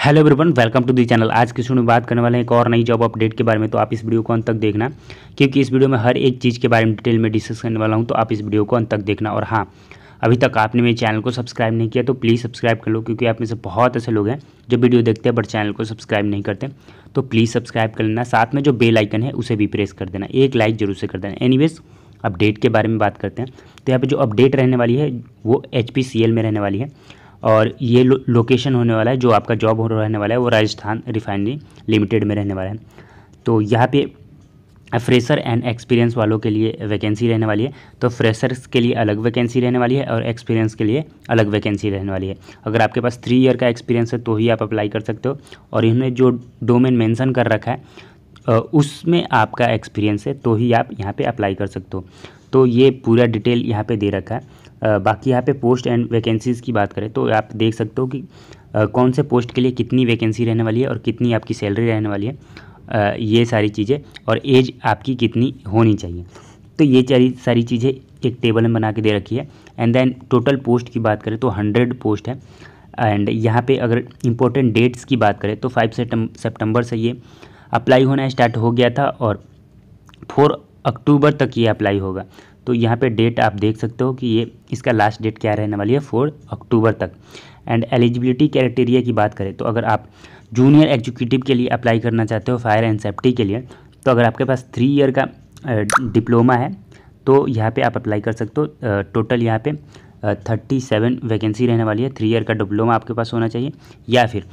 hello everyone welcome to the channel आज की शुरू में बात करने वाले हैं एक और नई जॉब अपडेट के बारे में तो आप इस वीडियो को अंत तक देखना क्योंकि इस वीडियो में हर एक चीज़ के बारे में डिटेल में डिस्कस करने वाला हूं तो आप इस वीडियो को अंत तक देखना और हाँ अभी तक आपने मेरे चैनल को सब्सक्राइब नहीं किया तो प्लीज़ सब्सक्राइब कर लो क्योंकि आप में से बहुत ऐसे लोग हैं जो वीडियो देखते हैं बट चैनल को सब्सक्राइब नहीं करते तो प्लीज़ सब्सक्राइब कर लेना साथ में जो बेल आइकन है उसे भी प्रेस कर देना एक लाइक जरूर से कर देना एनी अपडेट के बारे में बात करते हैं तो यहाँ पर जो अपडेट रहने वाली है वो एच में रहने वाली है और ये लो, लोकेशन होने वाला है जो आपका जॉब हो रहने वाला है वो राजस्थान रिफाइनरी लिमिटेड में रहने वाला है तो यहाँ पे फ्रेशर एंड एक्सपीरियंस वालों के लिए वैकेंसी रहने वाली है तो फ्रेशर्स के लिए अलग वैकेंसी रहने वाली है और एक्सपीरियंस के लिए अलग वैकेंसी रहने वाली है अगर आपके पास थ्री ईयर का एक्सपीरियंस है तो ही आप अप्लाई कर सकते हो और इन्होंने जो डोमेन मेंशन कर रखा है उसमें आपका एक्सपीरियंस है तो ही आप यहाँ पर अप्लाई कर सकते हो तो ये पूरा डिटेल यहाँ पे दे रखा है बाकी यहाँ पे पोस्ट एंड वैकेंसीज़ की बात करें तो आप देख सकते हो कि कौन से पोस्ट के लिए कितनी वैकेंसी रहने वाली है और कितनी आपकी सैलरी रहने वाली है ये सारी चीज़ें और एज आपकी कितनी होनी चाहिए तो ये सारी चीज़ें एक टेबल में बना के दे रखी है एंड देन टोटल पोस्ट की बात करें तो हंड्रेड पोस्ट है एंड यहाँ पे अगर इम्पोर्टेंट डेट्स की बात करें तो फाइव सेप्टम्बर से ये अप्लाई होना स्टार्ट हो गया था और फोर अक्टूबर तक ये अप्लाई होगा तो यहाँ पे डेट आप देख सकते हो कि ये इसका लास्ट डेट क्या रहने वाली है फोर अक्टूबर तक एंड एलिजिबिलिटी क्राइटेरिया की बात करें तो अगर आप जूनियर एग्जीक्यूटिव के लिए अप्लाई करना चाहते हो फायर एंड सेफ्टी के लिए तो अगर आपके पास थ्री ईयर का डिप्लोमा है तो यहाँ पे आप अप्लाई कर सकते हो टोटल यहाँ पे थर्टी सेवन वैकेंसी रहने वाली है थ्री ईयर का डिप्लोमा आपके पास होना चाहिए या फिर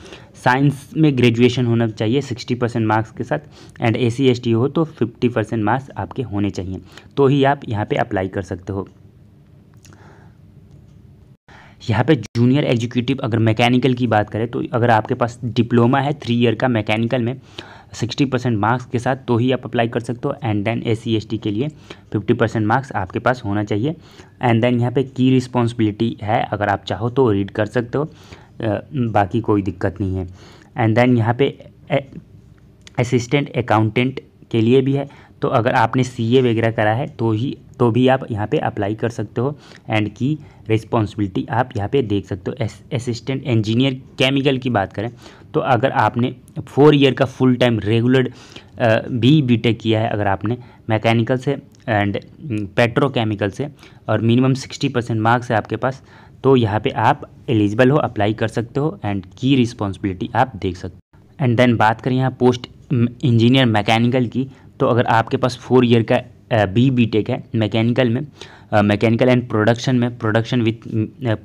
साइंस में ग्रेजुएशन होना चाहिए सिक्सटी परसेंट मार्क्स के साथ and A C S T हो तो फिफ्टी परसेंट मार्क्स आपके होने चाहिए तो ही आप यहाँ पे अप्लाई कर सकते हो यहाँ पे जूनियर एग्जीक्यूटिव अगर मैकेनिकल की बात करें तो अगर आपके पास डिप्लोमा है थ्री ईयर का मैकेनिकल में सिक्सटी परसेंट मार्क्स के साथ तो ही आप अप्लाई कर सकते हो एंड देन एस सी के लिए फिफ्टी परसेंट मार्क्स आपके पास होना चाहिए एंड देन यहाँ पे की रिस्पॉन्सिबिलिटी है अगर आप चाहो तो रीड कर सकते हो बाकी कोई दिक्कत नहीं है एंड देन यहाँ पे असिस्टेंट अकाउंटेंट के लिए भी है तो अगर आपने ए वगैरह करा है तो ही तो भी आप यहाँ पे अप्लाई कर सकते हो एंड की रिस्पॉन्सिबिलिटी आप यहाँ पे देख सकते हो असिस्टेंट इंजीनियर केमिकल की बात करें तो अगर आपने फोर ईयर का full time regular B B tech किया है अगर आपने मैकेनिकल से एंड पेट्रोकेमिकल हम्म, से और मिनिमम सिक्सटी परसेंट मार्क्स है आपके पास तो यहाँ पे आप एलिजिबल हो अप्लाई कर सकते हो एंड की रिस्पॉन्सिबिलिटी आप देख सकते हो एंड देन बात करें यहाँ पोस्ट इंजीनियर मैकेनिकल की तो अगर आपके पास फोर ईयर का बी बी टेक है मैकेनिकल में मैकेनिकल एंड प्रोडक्शन में प्रोडक्शन विथ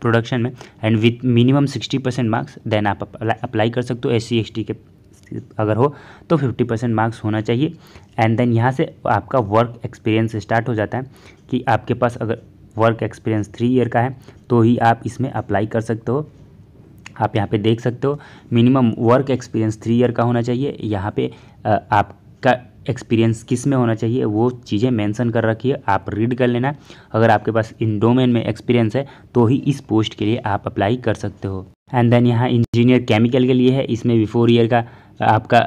प्रोडक्शन में and with minimum sixty percent marks then आप अप्लाई कर सकते हो एस सी एस टी के अगर हो तो फिफ्टी परसेंट मार्क्स होना चाहिए एंड देन यहाँ से आपका वर्क एक्सपीरियंस स्टार्ट हो जाता है कि आपके पास अगर वर्क एक्सपीरियंस थ्री ईयर का है तो ही आप इसमें अप्लाई कर सकते हो आप यहाँ पे देख सकते हो minimum work experience three year का होना चाहिए यहाँ पे आपका एक्सपीरियंस किस में होना चाहिए वो चीज़ें मेंशन कर रखी है आप रीड कर लेना अगर आपके पास इन डोमेन में एक्सपीरियंस है तो ही इस पोस्ट के लिए आप अप्लाई कर सकते हो एंड देन यहाँ इंजीनियर केमिकल के लिए है इसमें बिफोर ईयर का आपका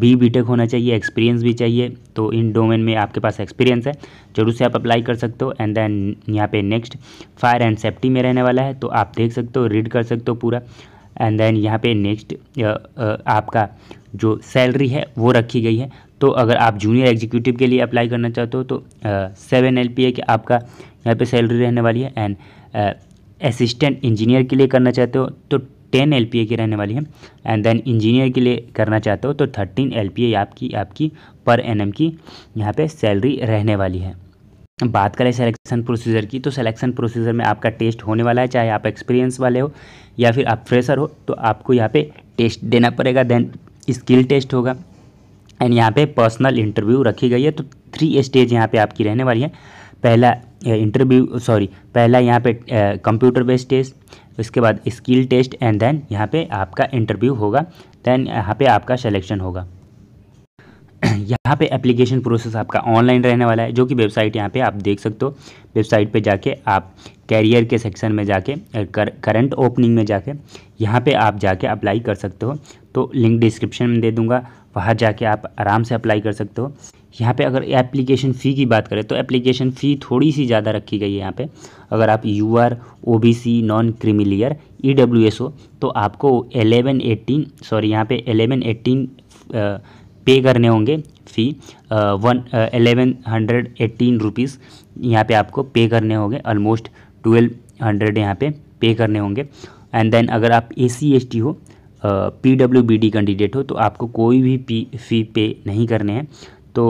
बी बी टेक होना चाहिए एक्सपीरियंस भी चाहिए तो इन डोमेन में आपके पास एक्सपीरियंस है जरूर से आप अप्लाई कर सकते हो एंड देन यहाँ पे नेक्स्ट फायर एंड सेफ्टी में रहने वाला है तो आप देख सकते हो रीड कर सकते हो पूरा एंड देन यहाँ पे नेक्स्ट uh, uh, आपका जो सैलरी है वो रखी गई है तो अगर आप जूनियर एग्जीक्यूटिव के लिए अप्लाई करना चाहते हो तो सेवन एल पी आपका यहाँ पे सैलरी रहने वाली है एंड असिस्टेंट इंजीनियर के लिए करना चाहते हो तो टेन एल पी की रहने वाली है एंड देन इंजीनियर के लिए करना चाहते हो तो थर्टीन एल पी आपकी आपकी पर एन की यहाँ पे सैलरी रहने वाली है बात करें सिलेक्शन प्रोसीजर की तो सिलेक्शन प्रोसीजर में आपका टेस्ट होने वाला है चाहे आप एक्सपीरियंस वाले हो या फिर आप फ्रेशर हो तो आपको यहाँ पे टेस्ट देना पड़ेगा देन स्किल टेस्ट होगा एंड यहाँ पे पर्सनल इंटरव्यू रखी गई है तो थ्री स्टेज यहाँ पे आपकी रहने वाली है पहला इंटरव्यू सॉरी पहला यहाँ पे कंप्यूटर बेस्ड टेस्ट उसके बाद स्किल टेस्ट एंड देन यहाँ पे आपका इंटरव्यू होगा देन यहाँ पे आपका सलेक्शन होगा यहाँ पे एप्लीकेशन प्रोसेस आपका ऑनलाइन रहने वाला है जो कि वेबसाइट यहाँ पे आप देख सकते हो वेबसाइट पे जाके आप कैरियर के सेक्शन में जाके कर, करंट ओपनिंग में जाके यहाँ पे आप जाके अप्लाई कर सकते हो तो लिंक डिस्क्रिप्शन में दे दूँगा वहाँ जाके आप आराम से अप्लाई कर सकते हो यहाँ पे अगर एप्लीकेशन फ़ी की बात करें तो एप्लीकेशन फ़ी थोड़ी सी ज़्यादा रखी गई है यहाँ पे अगर आप U R O B C non creamy layer E W S ओ तो आपको एलेवन एट्टीन सॉरी यहाँ पे एलेवन एट्टीन पे करने होंगे fee one eleven hundred eighteen rupees यहाँ पे आपको पे करने होंगे ऑलमोस्ट ट्वेल्व हंड्रेड यहाँ पे पे करने होंगे एंड देन अगर आप ए सी एस टी हो P W B D candidate हो तो आपको कोई भी पी फी पे नहीं करने हैं तो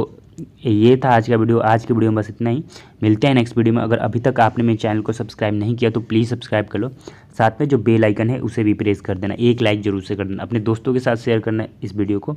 ये था आज का वीडियो आज के वीडियो में बस इतना ही मिलते हैं नेक्स्ट वीडियो में अगर अभी तक आपने मेरे चैनल को सब्सक्राइब नहीं किया तो प्लीज़ सब्सक्राइब कर लो साथ में जो बेल आइकन है उसे भी प्रेस कर देना एक लाइक ज़रूर से कर देना अपने दोस्तों के साथ शेयर करना इस वीडियो को